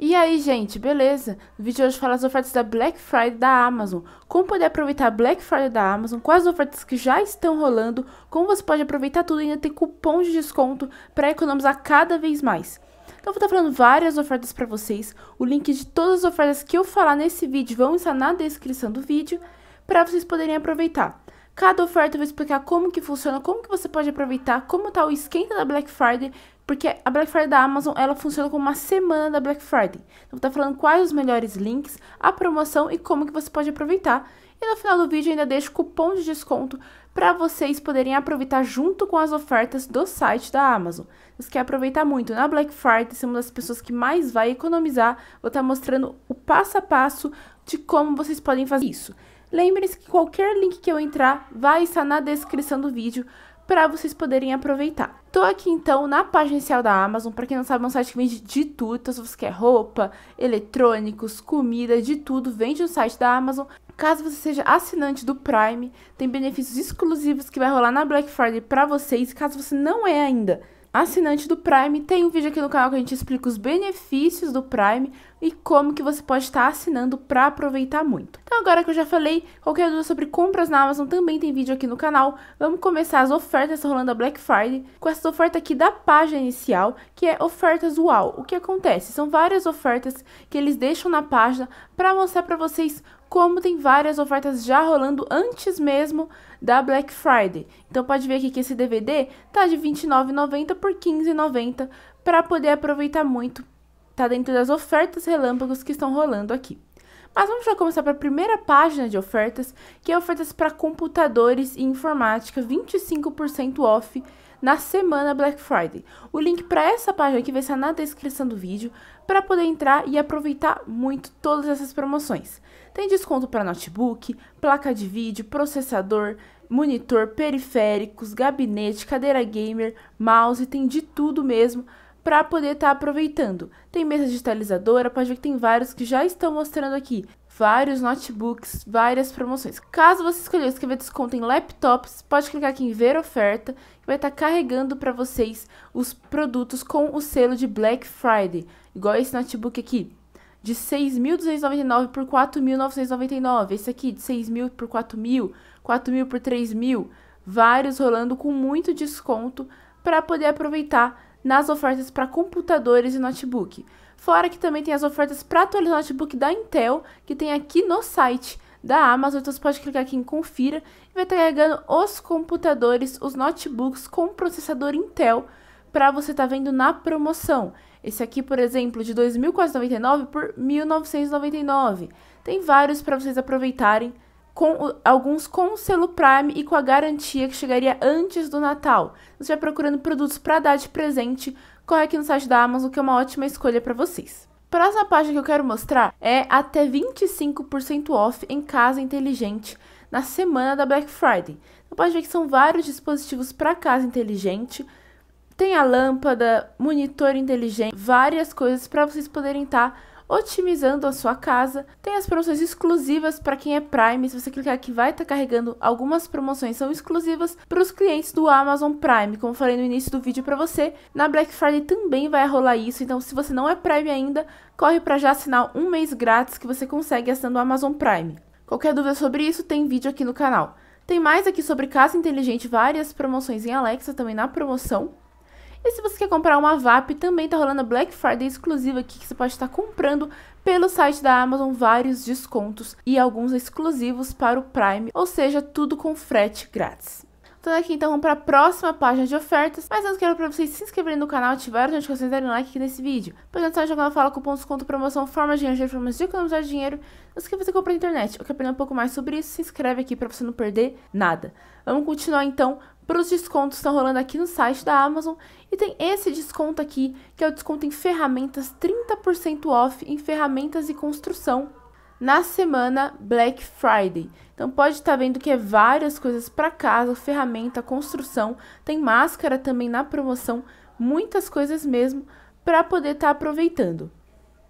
E aí, gente, beleza? No vídeo de hoje fala as ofertas da Black Friday da Amazon. Como poder aproveitar a Black Friday da Amazon, quais ofertas que já estão rolando, como você pode aproveitar tudo e ainda ter cupom de desconto para economizar cada vez mais. Então, vou estar tá falando várias ofertas para vocês. O link de todas as ofertas que eu falar nesse vídeo vão estar na descrição do vídeo para vocês poderem aproveitar. Cada oferta eu vou explicar como que funciona, como que você pode aproveitar, como está o esquenta da Black Friday porque a Black Friday da Amazon, ela funciona como uma semana da Black Friday. Então tá falando quais os melhores links, a promoção e como que você pode aproveitar. E no final do vídeo ainda deixo cupom de desconto para vocês poderem aproveitar junto com as ofertas do site da Amazon. Você quer aproveitar muito. Na Black Friday, ser uma das pessoas que mais vai economizar, vou estar tá mostrando o passo a passo de como vocês podem fazer isso. Lembre-se que qualquer link que eu entrar vai estar na descrição do vídeo para vocês poderem aproveitar. Tô aqui então na página inicial da Amazon, para quem não sabe, é um site que vende de tudo, então se você quer roupa, eletrônicos, comida, de tudo, vende no site da Amazon. Caso você seja assinante do Prime, tem benefícios exclusivos que vai rolar na Black Friday para vocês. Caso você não é ainda, assinante do Prime, tem um vídeo aqui no canal que a gente explica os benefícios do Prime e como que você pode estar assinando para aproveitar muito. Então agora que eu já falei, qualquer dúvida sobre compras na Amazon também tem vídeo aqui no canal. Vamos começar as ofertas tá rolando a Black Friday com essa oferta aqui da página inicial, que é ofertas UAU. O que acontece? São várias ofertas que eles deixam na página para mostrar para vocês como tem várias ofertas já rolando antes mesmo da Black Friday. Então pode ver aqui que esse DVD tá de R$29,90 29,90 por R$15,90 15,90 para poder aproveitar muito. Tá dentro das ofertas relâmpagos que estão rolando aqui. Mas vamos já começar para a primeira página de ofertas, que é ofertas para computadores e informática, 25% off na semana Black Friday. O link para essa página aqui vai estar na descrição do vídeo para poder entrar e aproveitar muito todas essas promoções. Tem desconto para notebook, placa de vídeo, processador, monitor, periféricos, gabinete, cadeira gamer, mouse, tem de tudo mesmo para poder estar tá aproveitando. Tem mesa digitalizadora, pode ver que tem vários que já estão mostrando aqui. Vários notebooks, várias promoções. Caso você escolher escrever desconto em laptops, pode clicar aqui em ver oferta, e vai estar tá carregando para vocês os produtos com o selo de Black Friday, igual esse notebook aqui de 6.299 por 4.999. Esse aqui de 6.000 por 4.000, 4.000 por 3.000. Vários rolando com muito desconto para poder aproveitar nas ofertas para computadores e notebook. Fora que também tem as ofertas para atualizar o notebook da Intel, que tem aqui no site da Amazon. Então você pode clicar aqui em Confira e vai estar tá carregando os computadores, os notebooks com processador Intel para você estar tá vendo na promoção. Esse aqui, por exemplo, de 2.499 por 1.999. Tem vários para vocês aproveitarem, com alguns com o selo Prime e com a garantia que chegaria antes do Natal. Se você vai procurando produtos para dar de presente, corre aqui no site da Amazon que é uma ótima escolha para vocês. Próxima página que eu quero mostrar é até 25% off em casa inteligente na semana da Black Friday. Você pode ver que são vários dispositivos para casa inteligente, tem a lâmpada, monitor inteligente, várias coisas para vocês poderem estar tá otimizando a sua casa. Tem as promoções exclusivas para quem é Prime. Se você clicar aqui, vai estar tá carregando algumas promoções são exclusivas para os clientes do Amazon Prime. Como falei no início do vídeo para você, na Black Friday também vai rolar isso. Então, se você não é Prime ainda, corre para já assinar um mês grátis que você consegue assinando o Amazon Prime. Qualquer dúvida sobre isso, tem vídeo aqui no canal. Tem mais aqui sobre casa inteligente, várias promoções em Alexa também na promoção. E se você quer comprar uma VAP, também tá rolando Black Friday exclusiva aqui que você pode estar comprando pelo site da Amazon vários descontos e alguns exclusivos para o Prime, ou seja, tudo com frete grátis. Então aqui então para a próxima página de ofertas, mas antes quero para vocês se inscreverem no canal, ativarem as notificações e darem like aqui nesse vídeo. Por exemplo, jogando a fala cupom desconto promoção forma de energia, formas de economizar dinheiro, não se que você comprar na internet. Eu quero aprender um pouco mais sobre isso, se inscreve aqui para você não perder nada. Vamos continuar então para os descontos que estão rolando aqui no site da Amazon. E tem esse desconto aqui, que é o desconto em ferramentas, 30% off em ferramentas e construção na semana Black Friday. Então pode estar tá vendo que é várias coisas para casa, ferramenta, construção, tem máscara também na promoção, muitas coisas mesmo para poder estar tá aproveitando.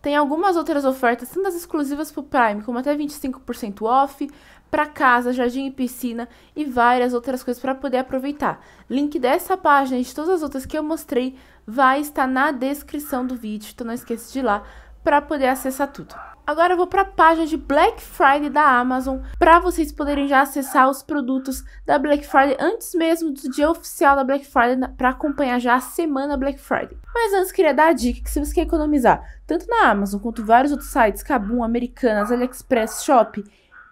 Tem algumas outras ofertas, tanto as exclusivas para o Prime, como até 25% off, para casa, jardim e piscina e várias outras coisas para poder aproveitar. Link dessa página e de todas as outras que eu mostrei vai estar na descrição do vídeo, então não esqueça de ir lá para poder acessar tudo. Agora eu vou para a página de Black Friday da Amazon para vocês poderem já acessar os produtos da Black Friday antes mesmo do dia oficial da Black Friday para acompanhar já a semana Black Friday. Mas antes queria dar a dica que se você quer economizar tanto na Amazon quanto vários outros sites, Kabum, Americanas, AliExpress, Shop,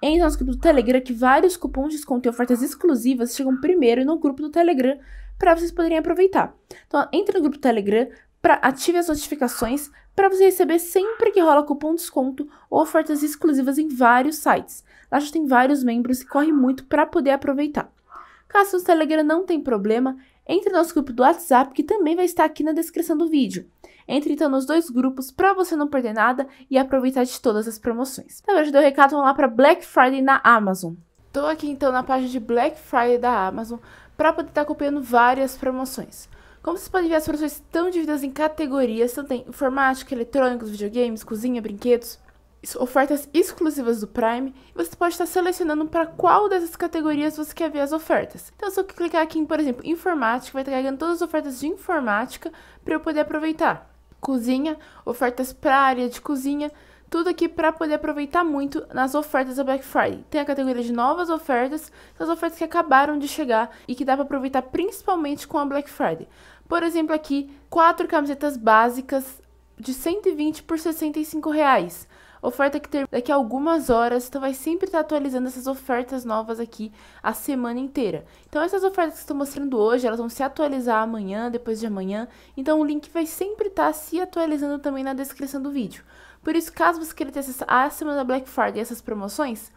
entre no nosso grupo do Telegram que vários cupons de desconto e ofertas exclusivas chegam primeiro no grupo do Telegram para vocês poderem aproveitar. Então, entre no grupo do Telegram, ative as notificações para você receber sempre que rola cupom desconto ou ofertas exclusivas em vários sites. Lá já tem vários membros e corre muito para poder aproveitar. Caso o Telegram não tem problema, entre no nosso grupo do WhatsApp que também vai estar aqui na descrição do vídeo. Entre então nos dois grupos para você não perder nada e aproveitar de todas as promoções. Então, eu já o recado, vamos lá para Black Friday na Amazon. Estou aqui então na página de Black Friday da Amazon para poder estar tá acompanhando várias promoções. Como vocês podem ver, as profissões estão divididas em categorias. Então tem informática, eletrônicos, videogames, cozinha, brinquedos, ofertas exclusivas do Prime. Você pode estar selecionando para qual dessas categorias você quer ver as ofertas. Então, se eu clicar aqui em, por exemplo, informática, vai estar carregando todas as ofertas de informática para eu poder aproveitar. Cozinha, ofertas para a área de cozinha, tudo aqui para poder aproveitar muito nas ofertas da Black Friday. Tem a categoria de novas ofertas, as ofertas que acabaram de chegar e que dá para aproveitar principalmente com a Black Friday. Por exemplo, aqui, quatro camisetas básicas de 120 por 65 reais. Oferta que termina daqui a algumas horas, então vai sempre estar atualizando essas ofertas novas aqui a semana inteira. Então essas ofertas que estou mostrando hoje, elas vão se atualizar amanhã, depois de amanhã, então o link vai sempre estar se atualizando também na descrição do vídeo. Por isso, caso você queira ter acesso à semana da Black Friday e essas promoções,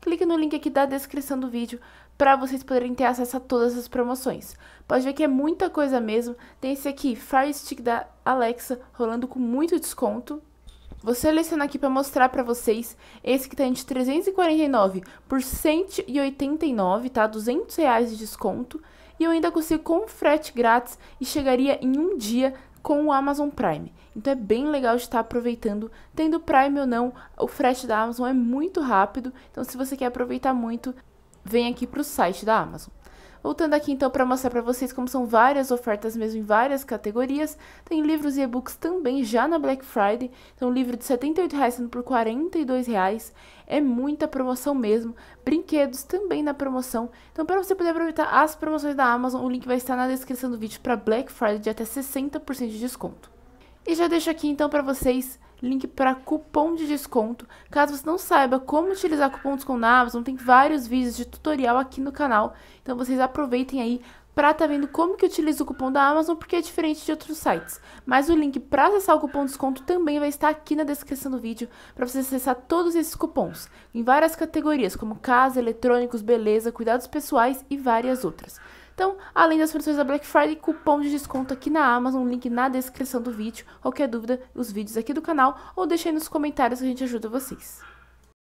clique no link aqui da descrição do vídeo para vocês poderem ter acesso a todas as promoções. Pode ver que é muita coisa mesmo. Tem esse aqui, Fire Stick da Alexa, rolando com muito desconto. Vou selecionar aqui para mostrar para vocês esse que tá entre 349 por 189, tá? 200 reais de desconto. E eu ainda consigo com frete grátis e chegaria em um dia com o Amazon Prime. Então é bem legal de estar tá aproveitando. Tendo Prime ou não, o frete da Amazon é muito rápido. Então se você quer aproveitar muito, vem aqui para o site da Amazon. Voltando aqui então para mostrar para vocês como são várias ofertas mesmo em várias categorias, tem livros e e-books também já na Black Friday, então livro de R$ 78,00 sendo por R$ 42,00, é muita promoção mesmo, brinquedos também na promoção, então para você poder aproveitar as promoções da Amazon, o link vai estar na descrição do vídeo para Black Friday de até 60% de desconto. E já deixo aqui então para vocês link para cupom de desconto. Caso você não saiba como utilizar cupons com na Amazon, tem vários vídeos de tutorial aqui no canal. Então vocês aproveitem aí para tá vendo como que utiliza o cupom da Amazon, porque é diferente de outros sites. Mas o link para acessar o cupom de desconto também vai estar aqui na descrição do vídeo, para você acessar todos esses cupons, em várias categorias, como casa, eletrônicos, beleza, cuidados pessoais e várias outras. Então, além das promoções da Black Friday, cupom de desconto aqui na Amazon, link na descrição do vídeo. Qualquer dúvida, os vídeos aqui do canal ou deixa aí nos comentários que a gente ajuda vocês.